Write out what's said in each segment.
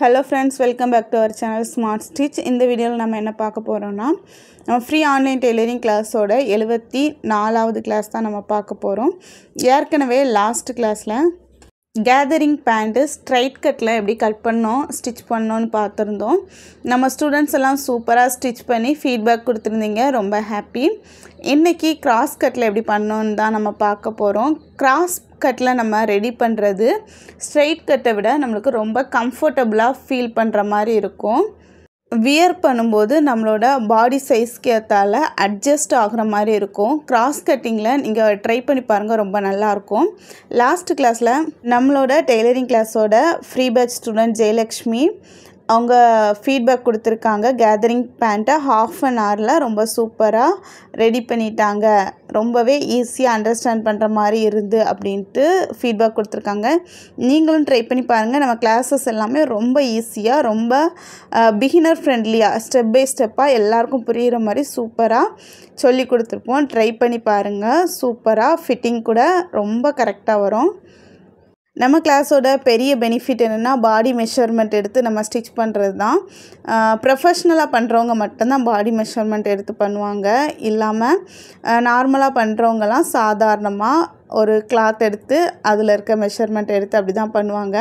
hello friends welcome back to our channel smart stitch இந்த வீடியோவில் நம்ம என்ன பார்க்க போகிறோம்னா நம்ம ஃப்ரீ ஆன்லைன் டெய்லரிங் கிளாஸோட எழுபத்தி நாலாவது கிளாஸ் தான் நம்ம பார்க்க போகிறோம் ஏற்கனவே லாஸ்ட் கிளாஸில் கேதரிங் பேண்ட்டு ஸ்ட்ரைட் கட்டில் எப்படி கட் பண்ணோம் ஸ்டிச் பண்ணோன்னு பார்த்துருந்தோம் நம்ம ஸ்டூடெண்ட்ஸ் எல்லாம் சூப்பராக ஸ்டிச் பண்ணி ஃபீட்பேக் கொடுத்துருந்தீங்க ரொம்ப ஹாப்பி இன்றைக்கி கிராஸ் கட்டில் எப்படி பண்ணோன்னு தான் நம்ம பார்க்க போகிறோம் கிராஸ் கட்டில் நம்ம ரெடி பண்ணுறது ஸ்ட்ரெயிட் கட்டை விட நம்மளுக்கு ரொம்ப கம்ஃபர்டபுளாக ஃபீல் பண்ணுற மாதிரி இருக்கும் வியர் பண்ணும்போது நம்மளோட பாடி சைஸ்க்கு ஏற்றால அட்ஜஸ்ட் ஆகிற மாதிரி இருக்கும் கிராஸ் கட்டிங்கில் நீங்கள் ட்ரை பண்ணி பாருங்கள் ரொம்ப நல்லாயிருக்கும் லாஸ்ட் கிளாஸில் நம்மளோட டெய்லரிங் கிளாஸோட ஃப்ரீ பேட்ச் ஸ்டூடெண்ட் ஜெயலக்ஷ்மி அவங்க ஃபீட்பேக் கொடுத்துருக்காங்க கேதரிங் பேண்ட்டை ஹாஃப் அன் ஹவரில் ரொம்ப சூப்பராக ரெடி பண்ணிட்டாங்க ரொம்பவே ஈஸியாக அண்டர்ஸ்டாண்ட் பண்ணுற மாதிரி இருந்து அப்படின்ட்டு ஃபீட்பேக் கொடுத்துருக்காங்க நீங்களும் ட்ரை பண்ணி பாருங்கள் நம்ம கிளாஸஸ் எல்லாமே ரொம்ப ஈஸியாக ரொம்ப பிகினர் ஃப்ரெண்ட்லியாக ஸ்டெப் பை ஸ்டெப்பாக எல்லாருக்கும் புரிகிற மாதிரி சூப்பராக சொல்லி கொடுத்துருப்போம் ட்ரை பண்ணி பாருங்கள் சூப்பராக ஃபிட்டிங் கூட ரொம்ப கரெக்டாக வரும் நம்ம கிளாஸோட பெரிய பெனிஃபிட் என்னென்னா பாடி மெஷர்மெண்ட் எடுத்து நம்ம ஸ்டிச் பண்ணுறது தான் ப்ரொஃபஷ்னலாக பண்ணுறவங்க மட்டும்தான் பாடி மெஷர்மெண்ட் எடுத்து பண்ணுவாங்க இல்லாமல் நார்மலாக பண்ணுறவங்கலாம் சாதாரணமாக ஒரு கிளாத் எடுத்து அதில் இருக்க மெஷர்மெண்ட் எடுத்து அப்படி தான் பண்ணுவாங்க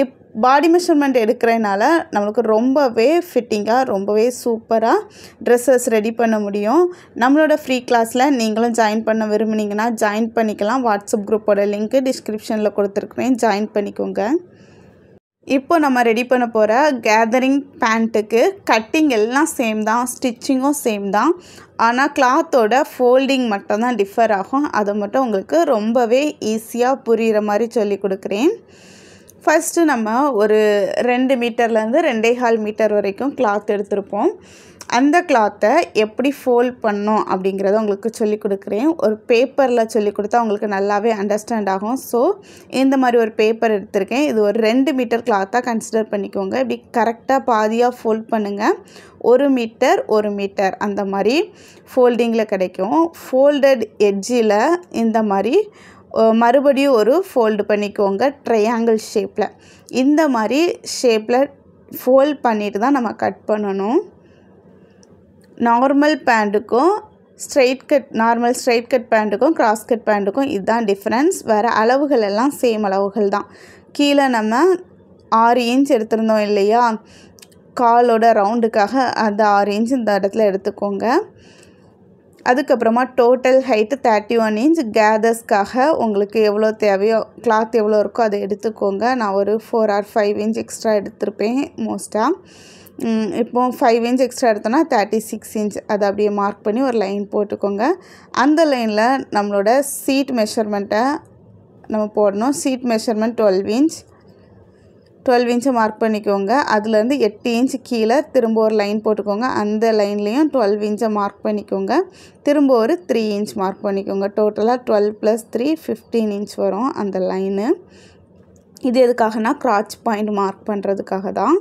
இப் பாடி மெஷர்மெண்ட் எடுக்கிறதுனால நம்மளுக்கு ரொம்பவே ஃபிட்டிங்காக ரொம்பவே சூப்பராக ட்ரெஸ்ஸஸ் ரெடி பண்ண முடியும் நம்மளோட ஃப்ரீ கிளாஸில் நீங்களும் ஜாயின் பண்ண விரும்புனீங்கன்னா ஜாயின் பண்ணிக்கலாம் வாட்ஸ்அப் குரூப்போட லிங்க்கு டிஸ்கிரிப்ஷனில் கொடுத்துருக்குறேன் ஜாயின் பண்ணிக்கோங்க இப்போ நம்ம ரெடி பண்ண போகிற கேதரிங் பேண்ட்டுக்கு கட்டிங் எல்லாம் சேம் தான் ஸ்டிச்சிங்கும் சேம் தான் ஆனால் கிளாத்தோட ஃபோல்டிங் மட்டும்தான் டிஃபர் ஆகும் அதை மட்டும் உங்களுக்கு ரொம்பவே ஈஸியாக புரிகிற மாதிரி சொல்லி கொடுக்குறேன் ஃபஸ்ட்டு நம்ம ஒரு ரெண்டு மீட்டர்லேருந்து ரெண்டே கால் மீட்டர் வரைக்கும் கிளாத் எடுத்திருப்போம் அந்த கிளாத்தை எப்படி ஃபோல்ட் பண்ணோம் அப்படிங்கிறத உங்களுக்கு சொல்லிக் கொடுக்குறேன் ஒரு பேப்பரில் சொல்லி கொடுத்தா உங்களுக்கு நல்லாவே அண்டர்ஸ்டாண்ட் ஆகும் ஸோ இந்த மாதிரி ஒரு பேப்பர் எடுத்திருக்கேன் இது ஒரு ரெண்டு மீட்டர் கிளாத்தாக கன்சிடர் பண்ணிக்கோங்க இப்படி கரெக்டாக பாதியாக ஃபோல்ட் பண்ணுங்கள் ஒரு மீட்டர் ஒரு மீட்டர் அந்த மாதிரி ஃபோல்டிங்கில் கிடைக்கும் ஃபோல்டட் எட்ஜில் இந்த மாதிரி மறுபடியும் ஒரு ஃபோல்டு பண்ணிக்கோங்க ட்ரையாங்கிள் ஷேப்பில் இந்த மாதிரி ஷேப்பில் ஃபோல்ட் பண்ணிட்டு தான் நம்ம கட் பண்ணணும் நார்மல் பேண்ட்டுக்கும் straight cut normal straight cut பேண்ட்டுக்கும் கிராஸ் கட் பேண்ட்டுக்கும் இதுதான் டிஃப்ரென்ஸ் வேறு அளவுகள் எல்லாம் சேம் அளவுகள் தான் கீழே நம்ம ஆறு இன்ச் எடுத்திருந்தோம் இல்லையா காலோட ரவுண்டுக்காக அந்த ஆறு இன்ச் இந்த இடத்துல எடுத்துக்கோங்க அதுக்கப்புறமா total height thirty one inch கேதர்ஸ்க்காக உங்களுக்கு எவ்வளோ தேவையோ கிளாத் எவ்வளோ இருக்கோ அதை எடுத்துக்கோங்க நான் ஒரு four or five inch extra எடுத்திருப்பேன் மோஸ்ட்டாக இப்போ ஃபைவ் இன்ச் எக்ஸ்ட்ரா எடுத்தோன்னா தேர்ட்டி சிக்ஸ் இன்ச் அதை அப்படியே மார்க் பண்ணி ஒரு லைன் போட்டுக்கோங்க அந்த லைனில் நம்மளோட சீட் மெஷர்மெண்ட்டை நம்ம போடணும் seat measurement twelve inch twelve inch mark பண்ணிக்கோங்க அதுலேருந்து எட்டு இன்ச் கீழே திரும்ப ஒரு லைன் போட்டுக்கோங்க அந்த லைன்லேயும் டுவெல் இன்ச்சை மார்க் பண்ணிக்கோங்க திரும்ப ஒரு த்ரீ இன்ச் மார்க் பண்ணிக்கோங்க டோட்டலாக twelve plus three fifteen inch வரும் அந்த லைனு இது எதுக்காகனா கிராச் பாயிண்ட் மார்க் பண்ணுறதுக்காக தான்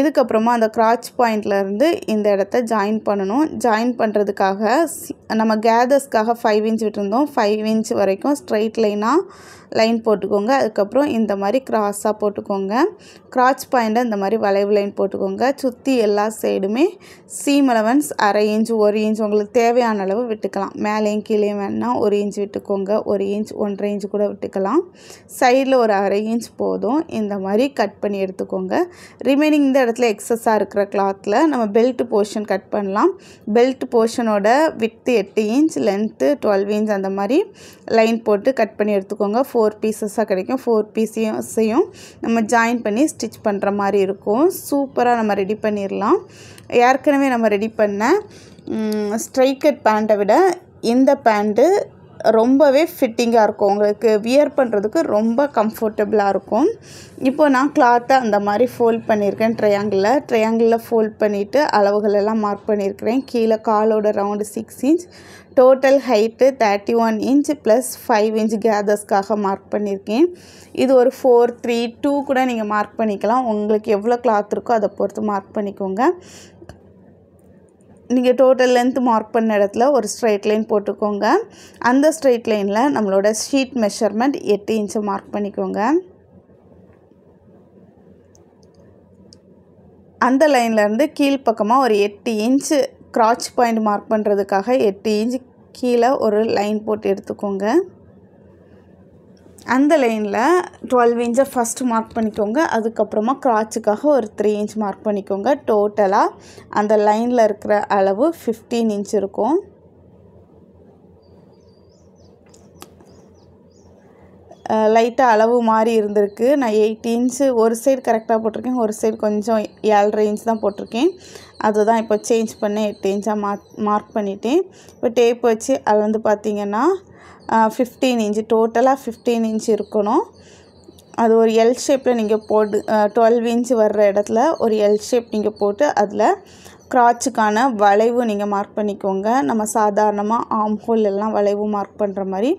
இதுக்கப்புறமா அந்த கிராச் பாயிண்ட்லேருந்து இந்த இடத்த ஜாயின் பண்ணணும் ஜாயின் பண்ணுறதுக்காக நம்ம கேதர்ஸ்க்காக ஃபைவ் இன்ச் விட்டுருந்தோம் ஃபைவ் இன்ச் வரைக்கும் ஸ்ட்ரைட் லைனாக லைன் போட்டுக்கோங்க அதுக்கப்புறம் இந்த மாதிரி க்ராஸாக போட்டுக்கோங்க க்ராச் பாயிண்ட்டை இந்த மாதிரி வளைவு லைன் போட்டுக்கோங்க சுற்றி எல்லா சைடுமே சீம் அலவன்ஸ் அரை இன்ச் ஒரு இன்ச் உங்களுக்கு தேவையான அளவு விட்டுக்கலாம் மேலேயும் கீழேயும் வேணால் ஒரு இன்ச் விட்டுக்கோங்க ஒரு இன்ச் ஒன்றரை இன்ச் கூட விட்டுக்கலாம் சைடில் ஒரு அரை இன்ச் போதும் இந்த மாதிரி கட் பண்ணி எடுத்துக்கோங்க ரிமைனிங் இந்த இடத்துல எக்ஸஸாக இருக்கிற கிளாத்தில் நம்ம பெல்ட் போர்ஷன் கட் பண்ணலாம் பெல்ட் போர்ஷனோட வித்து எட்டு இன்ச் லென்த்து டுவெல் இன்ச் அந்த மாதிரி லைன் போட்டு கட் பண்ணி எடுத்துக்கோங்க ஃபோர் பீசஸாக கிடைக்கும் ஃபோர் பீஸையும் நம்ம ஜாயின் பண்ணி ஸ்டிச் பண்ணுற மாதிரி இருக்கும் சூப்பராக நம்ம ரெடி பண்ணிடலாம் ஏற்கனவே நம்ம ரெடி பண்ண ஸ்ட்ரைக்கட் பேண்ட்டை விட இந்த பேண்ட்டு ரொம்பவே ஃபிட்டிங்காக இருக்கும் உங்களுக்கு வியர் பண்ணுறதுக்கு ரொம்ப கம்ஃபர்டபுளாக இருக்கும் இப்போ நான் கிளாத்தை அந்த மாதிரி ஃபோல்ட் பண்ணியிருக்கேன் ட்ரையாங்கிளில் ட்ரையாங்கிளில் ஃபோல்ட் பண்ணிவிட்டு அளவுகளெல்லாம் மார்க் பண்ணியிருக்கிறேன் கீழே காலோட round six inch total height thirty one inch plus five inch கேதர்ஸ்க்காக மார்க் பண்ணியிருக்கேன் இது ஒரு ஃபோர் த்ரீ டூ கூட நீங்கள் மார்க் பண்ணிக்கலாம் உங்களுக்கு எவ்வளோ கிளாத் இருக்கோ அதை பொறுத்து மார்க் பண்ணிக்கோங்க நீங்கள் டோட்டல் லென்த் மார்க் பண்ண இடத்துல ஒரு ஸ்ட்ரைட் லைன் போட்டுக்கோங்க அந்த ஸ்ட்ரைட் லைனில் நம்மளோட ஷீட் மெஷர்மெண்ட் எட்டு இன்ச்சு மார்க் பண்ணிக்கோங்க அந்த லைன்லேருந்து கீழ்ப்பக்கமாக ஒரு எட்டு இன்ச்சு க்ராச் பாயிண்ட் மார்க் பண்ணுறதுக்காக எட்டு இன்ச்சு கீழே ஒரு லைன் போட்டு எடுத்துக்கோங்க அந்த லைனில் டுவெல் இன்ச்சை ஃபஸ்ட்டு மார்க் பண்ணிக்கோங்க அதுக்கப்புறமா கிராச்சுக்காக ஒரு த்ரீ இன்ச் மார்க் பண்ணிக்கோங்க டோட்டலாக அந்த லைனில் இருக்கிற அளவு ஃபிஃப்டீன் இன்ச் இருக்கும் லைட்டாக அளவு மாறி இருந்திருக்கு நான் எயிட் இன்ச்சு ஒரு சைடு கரெக்டாக போட்டிருக்கேன் ஒரு சைடு கொஞ்சம் ஏழரை இன்ச் தான் போட்டிருக்கேன் அதுதான் இப்போ சேஞ்ச் பண்ணி எட்டு இன்ச்சாக மார்க் மார்க் பண்ணிட்டேன் இப்போ டேப் வச்சு அளந்து பார்த்திங்கன்னா ஃபிஃப்டீன் இன்ச்சு டோட்டலாக ஃபிஃப்டீன் இன்ச் இருக்கணும் அது ஒரு எல் ஷேப்பில் நீங்கள் போட்டு டுவெல் இன்ச்சு வர்ற இடத்துல ஒரு எல் ஷேப் நீங்கள் போட்டு அதில் கிராச்சுக்கான வளைவு நீங்கள் மார்க் பண்ணிக்கோங்க நம்ம சாதாரணமாக ஆம்ஹோல் எல்லாம் வளைவு மார்க் பண்ணுற மாதிரி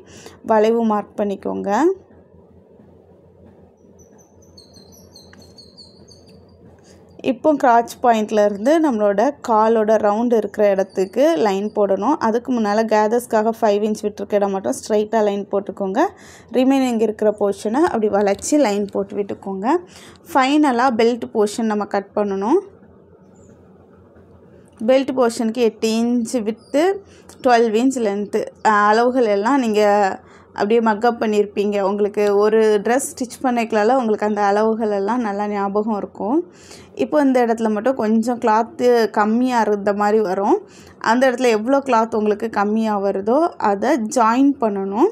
வளைவு மார்க் பண்ணிக்கோங்க இப்போ கிராச் பாயிண்ட்லேருந்து நம்மளோட காலோட ரவுண்டு இருக்கிற இடத்துக்கு லைன் போடணும் அதுக்கு முன்னால் கேதர்ஸ்க்காக ஃபைவ் இன்ச் விட்டுருக்க இடம் மட்டும் ஸ்ட்ரைட்டாக லைன் போட்டுக்கோங்க ரிமைனிங் இருக்கிற போர்ஷனை அப்படி வளைச்சி லைன் போட்டு விட்டுக்கோங்க ஃபைனலாக பெல்ட் போர்ஷன் நம்ம கட் பண்ணணும் பெல்ட் போர்ஷனுக்கு எட்டு இன்ச் விட்டு டுவெல் இன்ச் லென்த்து அளவுகள் எல்லாம் நீங்கள் அப்படியே மக்கப் பண்ணியிருப்பீங்க உங்களுக்கு ஒரு ட்ரெஸ் ஸ்டிச் பண்ணிக்கலால உங்களுக்கு அந்த அளவுகள் எல்லாம் நல்லா ஞாபகம் இருக்கும் இப்போ இந்த இடத்துல மட்டும் கொஞ்சம் கிளாத்து கம்மியாக இருந்த மாதிரி வரும் அந்த இடத்துல எவ்வளோ கிளாத் உங்களுக்கு கம்மியாக வருதோ அதை ஜாயின் பண்ணணும்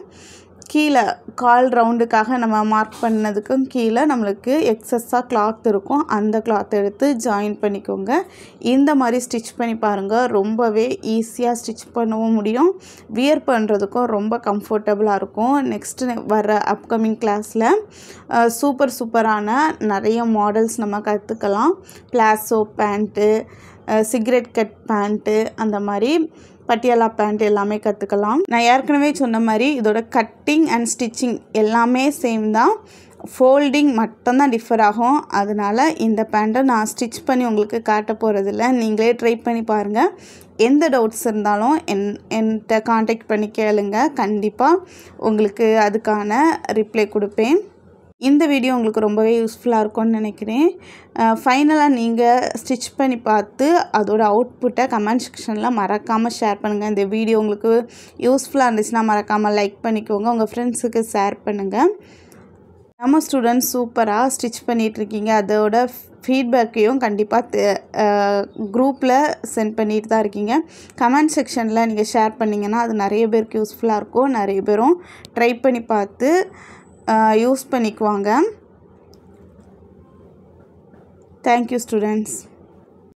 கீழே கால் ரவுண்டுக்காக நம்ம மார்க் பண்ணதுக்கும் கீழே நம்மளுக்கு எக்ஸஸ்ஸாக கிளாத் இருக்கும் அந்த கிளாத் எடுத்து ஜாயின் பண்ணிக்கோங்க இந்த மாதிரி ஸ்டிச் பண்ணி பாருங்கள் ரொம்பவே ஈஸியாக ஸ்டிச் பண்ணவும் முடியும் வியர் பண்ணுறதுக்கும் ரொம்ப கம்ஃபர்டபுளாக இருக்கும் நெக்ஸ்ட்டு வர அப்கமிங் கிளாஸில் சூப்பர் சூப்பரான நிறைய மாடல்ஸ் நம்ம கற்றுக்கலாம் palazzo pant cigarette cut pant அந்த மாதிரி பட்டியாலா பேண்ட் எல்லாமே கற்றுக்கலாம் நான் ஏற்கனவே சொன்ன மாதிரி இதோட கட்டிங் அண்ட் ஸ்டிச்சிங் எல்லாமே சேம் தான் ஃபோல்டிங் மட்டும்தான் டிஃபர் ஆகும் அதனால் இந்த பேண்ட்டை நான் ஸ்டிச் பண்ணி உங்களுக்கு காட்ட போகிறதில்ல நீங்களே ட்ரை பண்ணி பாருங்கள் எந்த டவுட்ஸ் இருந்தாலும் என் என்கிட்ட காண்டாக்ட் பண்ணி கேளுங்க கண்டிப்பாக உங்களுக்கு அதுக்கான ரிப்ளை கொடுப்பேன் இந்த வீடியோ உங்களுக்கு ரொம்பவே யூஸ்ஃபுல்லாக இருக்கும்னு நினைக்கிறேன் ஃபைனலாக நீங்கள் ஸ்டிச் பண்ணி பார்த்து அதோடய அவுட்புட்டை கமெண்ட் செக்ஷனில் மறக்காமல் ஷேர் பண்ணுங்கள் இந்த வீடியோ உங்களுக்கு யூஸ்ஃபுல்லாக இருந்துச்சுன்னா மறக்காமல் லைக் பண்ணிக்கோங்க உங்கள் ஃப்ரெண்ட்ஸுக்கு ஷேர் பண்ணுங்கள் நம்ம ஸ்டூடெண்ட்ஸ் சூப்பராக ஸ்டிச் பண்ணிகிட்ருக்கீங்க அதோட ஃபீட்பேக்கையும் கண்டிப்பாக குரூப்பில் சென்ட் பண்ணிட்டு தான் இருக்கீங்க கமெண்ட் செக்ஷனில் நீங்கள் ஷேர் பண்ணிங்கன்னா அது நிறைய பேருக்கு யூஸ்ஃபுல்லாக இருக்கும் நிறைய பேரும் ட்ரை பண்ணி பார்த்து யூஸ் பண்ணிக்குவாங்க தேங்க்யூ ஸ்டூடெண்ட்ஸ்